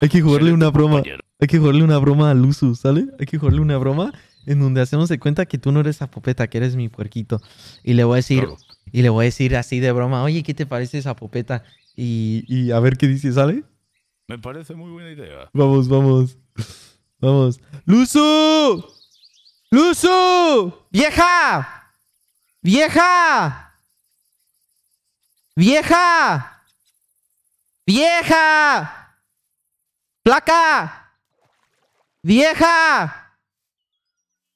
Hay que jugarle una broma. Hay que jugarle una broma a Luzu, ¿sale? Hay que jugarle una broma en donde hacemos de cuenta que tú no eres Zapopeta, que eres mi puerquito. Y le voy a decir, y le voy a decir así de broma, oye, ¿qué te parece Zapopeta? Y, y a ver qué dice, ¿sale? Me parece muy buena idea. Vamos, vamos. Vamos. ¡Luzu! ¡Luzu! ¡Vieja! ¡Vieja! ¡Vieja! ¡Vieja! ¡Placa! ¡Vieja!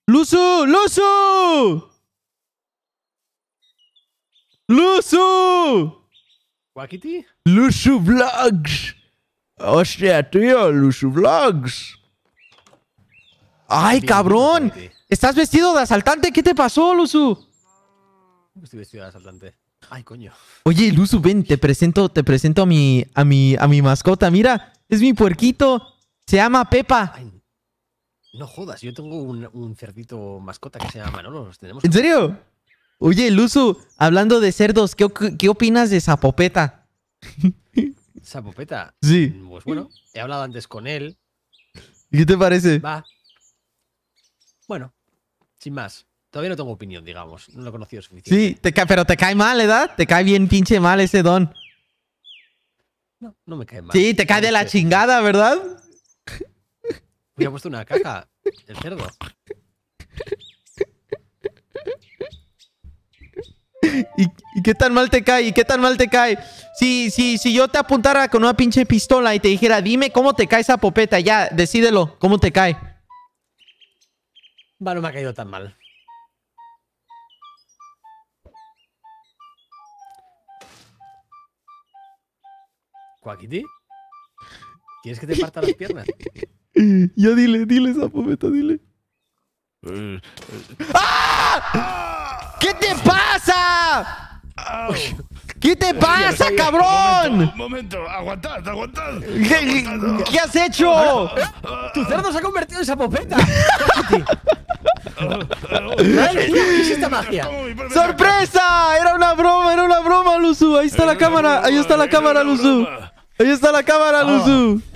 Lusu, Lusu. ¡Lusu! ¿Wakiti? Lusu Vlogs! ¡Hostia, tío! Lusu Vlogs! ¡Ay, cabrón! ¿Estás vestido de asaltante? ¿Qué te pasó, Luzu? Estoy vestido de asaltante. Ay, coño. Oye, Luzu, ven, te presento, te presento a mi, a mi, a mi mascota. Mira, es mi puerquito. Se llama Pepa. no jodas, yo tengo un, cerdito mascota que se llama Manolo. tenemos ¿En serio? Oye, Luzu, hablando de cerdos, ¿qué, opinas de Zapopeta? ¿Zapopeta? Sí. Pues bueno, he hablado antes con él. ¿Y qué te parece? Va. Bueno, sin más. Todavía no tengo opinión, digamos. No lo he conocido suficiente. Sí, te pero te cae mal, ¿verdad? Te cae bien pinche mal ese don. No, no me cae mal. Sí, te cae de la chingada, ¿verdad? Me ha puesto una caja. El cerdo. ¿Y, qué tan mal te cae? ¿Y qué tan mal te cae? Si, si yo te apuntara con una pinche pistola y te dijera, dime cómo te cae esa popeta, ya, decídelo, cómo te cae. Va, no me ha caído tan mal. ¿Cuaquiti? ¿Quieres que te parta las piernas? Ya dile, dile, popeta, dile. Eh, ¡Ah! ¿Qué te pasa? ¿Qué te eh, pasa, cabrón? Un momento, aguantad, aguantad. ¿Qué, has hecho? Eh, tu cerdo se ha convertido en Zapopeta. ¿Qué es esta magia? ¡Sorpresa! Era una broma, era una broma, Luzu. Ahí está la cámara, ahí está la cámara, Luzu. Hoje está na câmera, oh. Luzu.